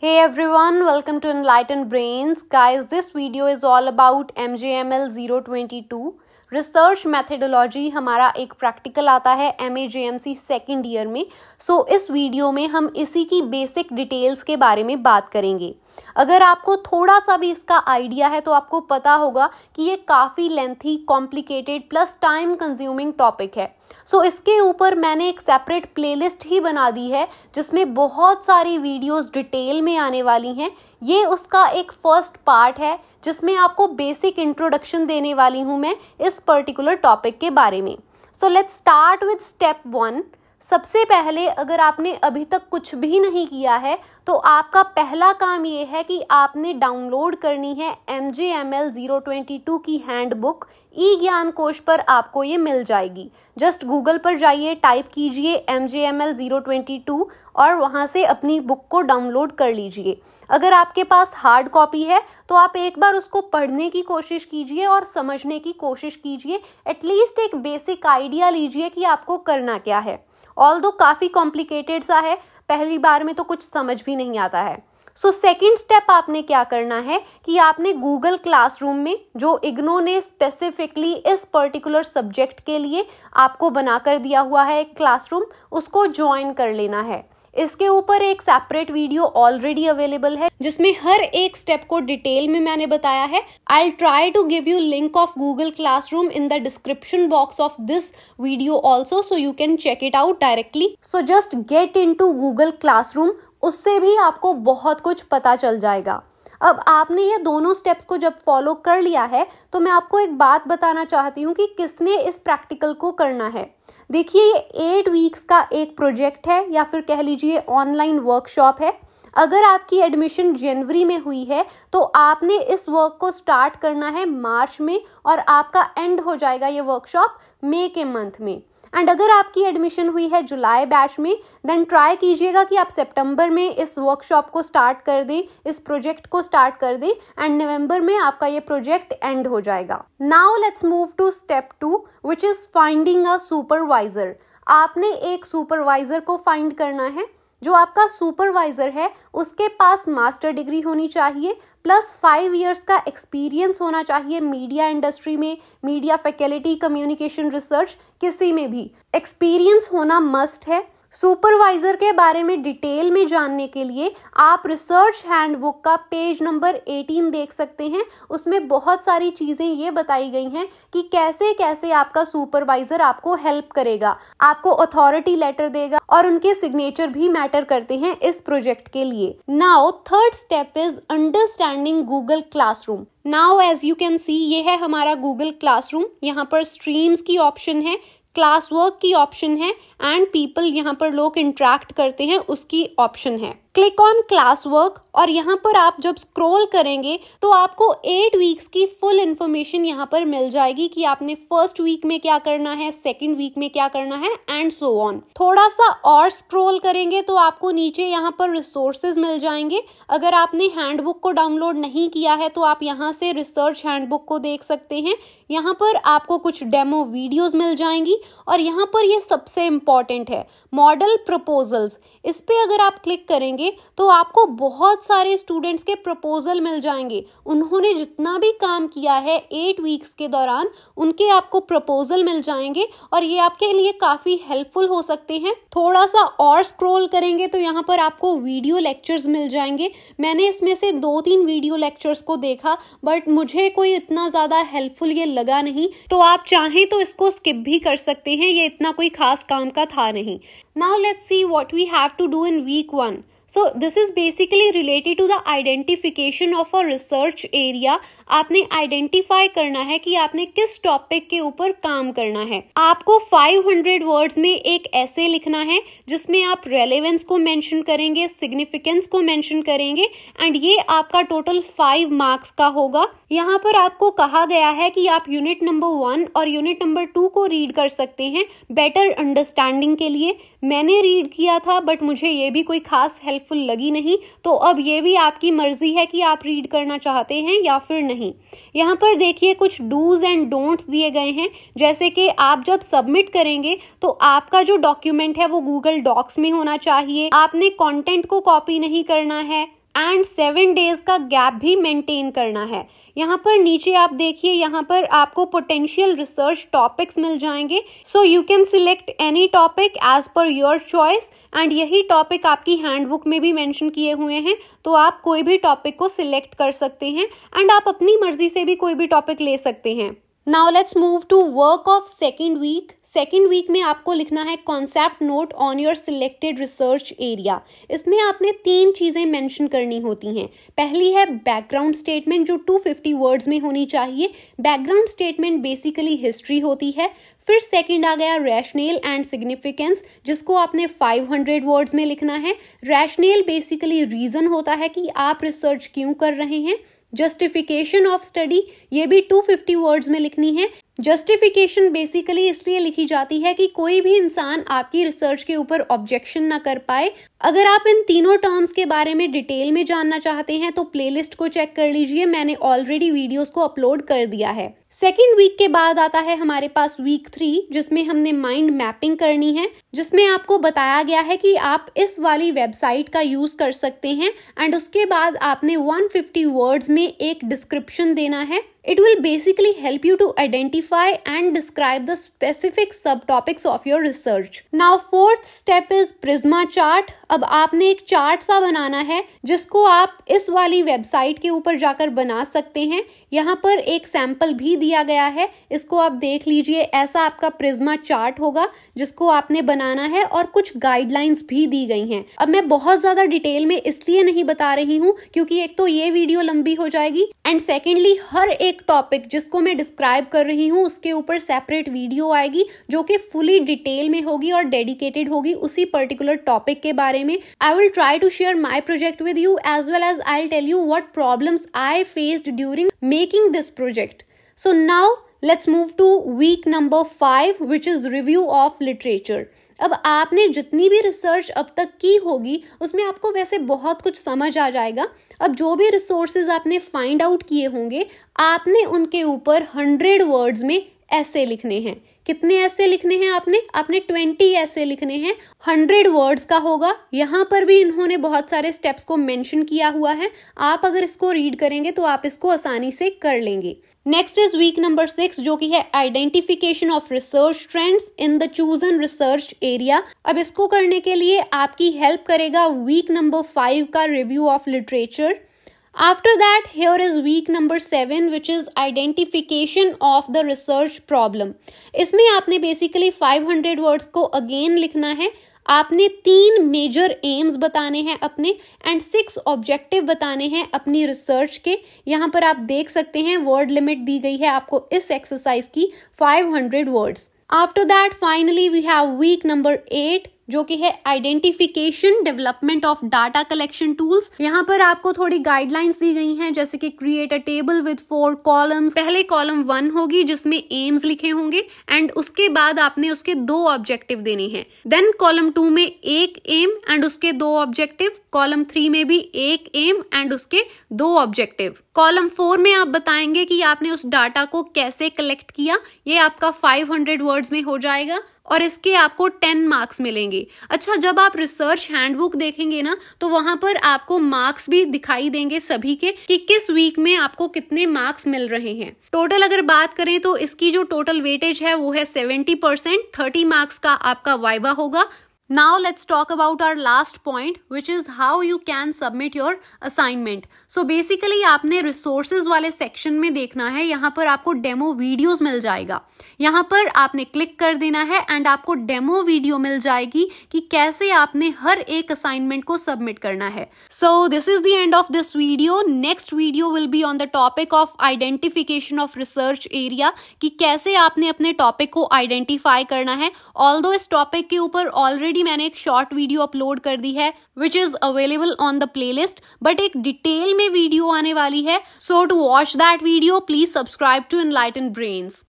Hey everyone, welcome to Enlightened Brains. Guys, this video is all about MJML 022. Research methodology हमारा एक practical आता है M A J M C second year में so so, इस video में हम इसी की बेसिक डिटेल्स के बारे में बात करेंगे अगर आपको थोड़ा सा भी इसका आइडिया है तो आपको पता होगा कि ये काफ़ी lengthy complicated plus time consuming topic है सो so, इसके ऊपर मैंने एक सेपरेट प्लेलिस्ट ही बना दी है जिसमें बहुत सारी वीडियोस डिटेल में आने वाली हैं ये उसका एक फर्स्ट पार्ट है जिसमें आपको बेसिक इंट्रोडक्शन देने वाली हूँ मैं इस पर्टिकुलर टॉपिक के बारे में so let's start with step one सबसे पहले अगर आपने अभी तक कुछ भी नहीं किया है तो आपका पहला काम ये है कि आपने डाउनलोड करनी है M J M L zero twenty two की हैंडबुक ई ज्ञान कोश पर आपको ये मिल जाएगी जस्ट गूगल पर जाइए टाइप कीजिए M J M L zero twenty two और वहाँ से अपनी बुक को डाउनलोड कर लीजिए अगर आपके पास हार्ड कॉपी है तो आप एक बार उसको पढ़ने की कोशिश कीजिए और समझने की कोशिश कीजिए एटलीस्ट एक बेसिक आइडिया लीजिए कि आपको करना क्या है ऑल दो काफ़ी कॉम्प्लिकेटेड सा है पहली बार में तो कुछ समझ भी नहीं आता है सो सेकेंड स्टेप आपने क्या करना है कि आपने गूगल क्लासरूम में जो इग्नो ने स्पेसिफिकली इस पर्टिकुलर सब्जेक्ट के लिए आपको बनाकर दिया हुआ है एक क्लासरूम उसको ज्वाइन कर लेना है इसके ऊपर एक सेपरेट वीडियो ऑलरेडी अवेलेबल है जिसमें हर एक स्टेप को डिटेल में मैंने बताया है I try to give you link of Google classroom in the description box of this video also so you can check it out directly so just get in to Google classroom उससे भी आपको बहुत कुछ पता चल जाएगा अब आपने ये दोनों स्टेप्स को जब फॉलो कर लिया है तो मैं आपको एक बात बताना चाहती हूँ कि किसने इस प्रैक्टिकल को करना है देखिए ये एट वीक्स का एक प्रोजेक्ट है या फिर कह लीजिए ऑनलाइन वर्कशॉप है अगर आपकी एडमिशन जनवरी में हुई है तो आपने इस वर्क को स्टार्ट करना है मार्च में और आपका एंड हो जाएगा ये वर्कशॉप मई के मंथ में एंड अगर आपकी एडमिशन हुई है जुलाई बैच में देन ट्राई कीजिएगा कि आप सितंबर में इस वर्कशॉप को स्टार्ट कर दें इस प्रोजेक्ट को स्टार्ट कर दें एंड नवंबर में आपका ये प्रोजेक्ट एंड हो जाएगा now let's move to step two which is finding a supervisor आपने एक सुपरवाइजर को फाइंड करना है जो आपका सुपरवाइजर है उसके पास मास्टर डिग्री होनी चाहिए प्लस फाइव इयर्स का एक्सपीरियंस होना चाहिए मीडिया इंडस्ट्री में मीडिया फैकल्टी कम्युनिकेशन रिसर्च किसी में भी एक्सपीरियंस होना मस्ट है सुपरवाइजर के बारे में डिटेल में जानने के लिए आप रिसर्च हैंडबुक का पेज नंबर 18 देख सकते हैं उसमें बहुत सारी चीज़ें ये बताई गई हैं कि कैसे कैसे आपका सुपरवाइजर आपको हेल्प करेगा आपको अथॉरिटी लेटर देगा और उनके सिग्नेचर भी मैटर करते हैं इस प्रोजेक्ट के लिए now third step is understanding Google classroom now as you can see ये है हमारा गूगल क्लासरूम यहाँ पर स्ट्रीम्स की ऑप्शन है क्लास वर्क की ऑप्शन है एंड पीपल यहाँ पर लोग इंट्रैक्ट करते हैं उसकी ऑप्शन है क्लिक ऑन क्लास वर्क और यहाँ पर आप जब स्क्रॉल करेंगे तो आपको एट वीक्स की फुल इन्फॉर्मेशन यहाँ पर मिल जाएगी कि आपने फर्स्ट वीक में क्या करना है सेकेंड वीक में क्या करना है एंड सो ऑन थोड़ा सा और स्क्रॉल करेंगे तो आपको नीचे यहाँ पर रिसोर्सेज मिल जाएंगे अगर आपने हैंडबुक को डाउनलोड नहीं किया है तो आप यहाँ से रिसर्च हैंडबुक को देख सकते हैं यहाँ पर आपको कुछ डेमो वीडियोज मिल जाएंगी और यहाँ पर ये यह सबसे इम्पॉर्टेंट है मॉडल प्रपोजल्स इस पर अगर आप क्लिक करेंगे करेंगे तो आपको बहुत सारे स्टूडेंट्स के प्रपोजल मिल जाएंगे उन्होंने जितना भी काम किया है एट वीक्स के दौरान उनके आपको प्रपोजल मिल जाएंगे और ये आपके लिए काफ़ी हेल्पफुल हो सकते हैं थोड़ा सा और स्क्रोल करेंगे तो यहाँ पर आपको वीडियो लेक्चर्स मिल जाएंगे मैंने इसमें से दो तीन वीडियो लेक्चर्स को देखा बट मुझे कोई इतना ज़्यादा हेल्पफुल ये लगा नहीं तो आप चाहें तो इसको स्किप भी कर सकते हैं ये इतना कोई खास काम का था नहीं now let's see what we have to do in week one so this is basically related to the identification of a research area आपने आइडेंटिफाई करना है कि आपने किस टॉपिक के ऊपर काम करना है आपको 500 वर्ड्स में एक ऐसे लिखना है जिसमें आप रेलेवेंस को मेंशन करेंगे सिग्निफिकेंस को मेंशन करेंगे एंड ये आपका टोटल फाइव मार्क्स का होगा यहाँ पर आपको कहा गया है कि आप यूनिट नंबर वन और यूनिट नंबर टू को रीड कर सकते हैं बेटर अंडरस्टैंडिंग के लिए मैंने रीड किया था बट मुझे ये भी कोई खास हेल्पफुल लगी नहीं तो अब ये भी आपकी मर्जी है कि आप रीड करना चाहते हैं या फिर नहीं यहाँ पर देखिए कुछ डूज एंड डोंट्स दिए गए हैं जैसे कि आप जब सबमिट करेंगे तो आपका जो डॉक्यूमेंट है वो गूगल डॉक्स में होना चाहिए आपने कॉन्टेंट को कॉपी नहीं करना है एंड सेवन डेज का गैप भी मेंटेन करना है यहाँ पर नीचे आप देखिए यहाँ पर आपको पोटेंशियल रिसर्च टॉपिक्स मिल जाएंगे so you can select any topic as per your choice and यही टॉपिक आपकी हैंडबुक में भी मेंशन किए हुए हैं तो आप कोई भी टॉपिक को सिलेक्ट कर सकते हैं एंड आप अपनी मर्जी से भी कोई भी टॉपिक ले सकते हैं now let's move to work of second week second week में आपको लिखना है concept note on your selected research area इसमें आपने तीन चीज़ें मेंशन करनी होती हैं पहली है बैकग्राउंड स्टेटमेंट जो 250 वर्ड्स में होनी चाहिए बैकग्राउंड स्टेटमेंट बेसिकली हिस्ट्री होती है फिर सेकेंड आ गया रैशनेल एंड सिग्निफिकेंस जिसको आपने 500 वर्ड्स में लिखना है रैशनेल बेसिकली रीज़न होता है कि आप रिसर्च क्यों कर रहे हैं जस्टिफिकेशन ऑफ स्टडी ये भी 250 वर्ड्स में लिखनी है जस्टिफिकेशन बेसिकली इसलिए लिखी जाती है कि कोई भी इंसान आपकी रिसर्च के ऊपर ऑब्जेक्शन ना कर पाए अगर आप इन तीनों टर्म्स के बारे में डिटेल में जानना चाहते हैं तो प्लेलिस्ट को चेक कर लीजिए मैंने ऑलरेडी वीडियोस को अपलोड कर दिया है सेकेंड वीक के बाद आता है हमारे पास वीक थ्री जिसमें हमने माइंड मैपिंग करनी है जिसमें आपको बताया गया है कि आप इस वाली वेबसाइट का यूज कर सकते हैं एंड उसके बाद आपने 150 वर्ड्स में एक डिस्क्रिप्शन देना है it will basically help you to identify identify and describe the specific subtopics of your research. Now fourth step is Prisma chart. अब आपने एक चार्ट सा बनाना है जिसको आप इस वाली वेबसाइट के ऊपर जाकर बना सकते हैं यहाँ पर एक सैंपल भी दिया गया है इसको आप देख लीजिए ऐसा आपका प्रिज्मा चार्ट होगा जिसको आपने बनाना है और कुछ गाइडलाइंस भी दी गई हैं अब मैं बहुत ज्यादा डिटेल में इसलिए नहीं बता रही हूँ क्योंकि एक तो ये वीडियो लंबी हो जाएगी एंड सेकेंडली हर एक टॉपिक जिसको मैं डिस्क्राइब कर रही हूँ हूँ उसके ऊपर सेपरेट वीडियो आएगी जो कि फुली डिटेल में होगी और डेडिकेटेड होगी उसी पर्टिकुलर टॉपिक के बारे में I will try to share my project with you as well as I tell you what problem I faced during making this project so now let's move to week number five which is review of literature अब आपने जितनी भी research अब तक की होगी उसमें आपको वैसे बहुत कुछ समझ आ जाएगा अब जो भी रिसोर्सेज आपने फाइंड आउट किए होंगे आपने उनके ऊपर हंड्रेड वर्ड्स में ऐसे लिखने हैं कितने ऐसे लिखने हैं आपने आपने ट्वेंटी ऐसे लिखने हैं हंड्रेड वर्ड्स का होगा यहाँ पर भी इन्होंने बहुत सारे स्टेप्स को मेंशन किया हुआ है आप अगर इसको रीड करेंगे तो आप इसको आसानी से कर लेंगे next is week number six जो कि है identification of research trends in the chosen research area अब इसको करने के लिए आपकी हेल्प करेगा वीक नंबर फाइव का review of literature After that, here is week number seven which is identification of the research problem इसमें आपने बेसिकली 500 वर्ड्स को अगेन लिखना है आपने तीन मेजर एम्स बताने हैं अपने एंड सिक्स ऑब्जेक्टिव बताने हैं अपनी रिसर्च के यहाँ पर आप देख सकते हैं वर्ड लिमिट दी गई है आपको इस एक्सरसाइज की 500 words after that finally we have week number eight जो कि है identification development of data collection tools यहाँ पर आपको थोड़ी गाइडलाइंस दी गई हैं जैसे कि create a table with four columns पहले कॉलम वन होगी जिसमें एम्स लिखे होंगे एंड उसके बाद आपने उसके दो ऑब्जेक्टिव देने हैं देन कॉलम टू में एक एम एंड उसके दो ऑब्जेक्टिव कॉलम थ्री में भी एक एम एंड उसके दो ऑब्जेक्टिव कॉलम फोर में आप बताएंगे कि आपने उस डाटा को कैसे कलेक्ट किया ये आपका 500 वर्ड्स में हो जाएगा और इसके आपको टेन मार्क्स मिलेंगे अच्छा जब आप रिसर्च हैंडबुक देखेंगे ना तो वहां पर आपको मार्क्स भी दिखाई देंगे सभी के कि किस वीक में आपको कितने मार्क्स मिल रहे हैं टोटल अगर बात करें तो इसकी जो टोटल वेटेज है वो है सेवेंटी परसेंट थर्टी मार्क्स का आपका वाइवा होगा Now let's talk about our last point which is how you can submit your assignment. So basically आपने resources वाले section में देखना है यहाँ पर आपको demo videos मिल जाएगा यहाँ पर आपने click कर देना है and आपको demo video मिल जाएगी कि कैसे आपने हर एक assignment को submit करना है So this is the end of this video. Next video will be on the topic of identification of research area कि कैसे आपने अपने topic को identify करना है Although इस topic के ऊपर already ऑलरेडी मैंने एक शॉर्ट वीडियो अपलोड कर दी है which is available on the list but एक डिटेल में वीडियो आने वाली है so to watch that video please subscribe to and brains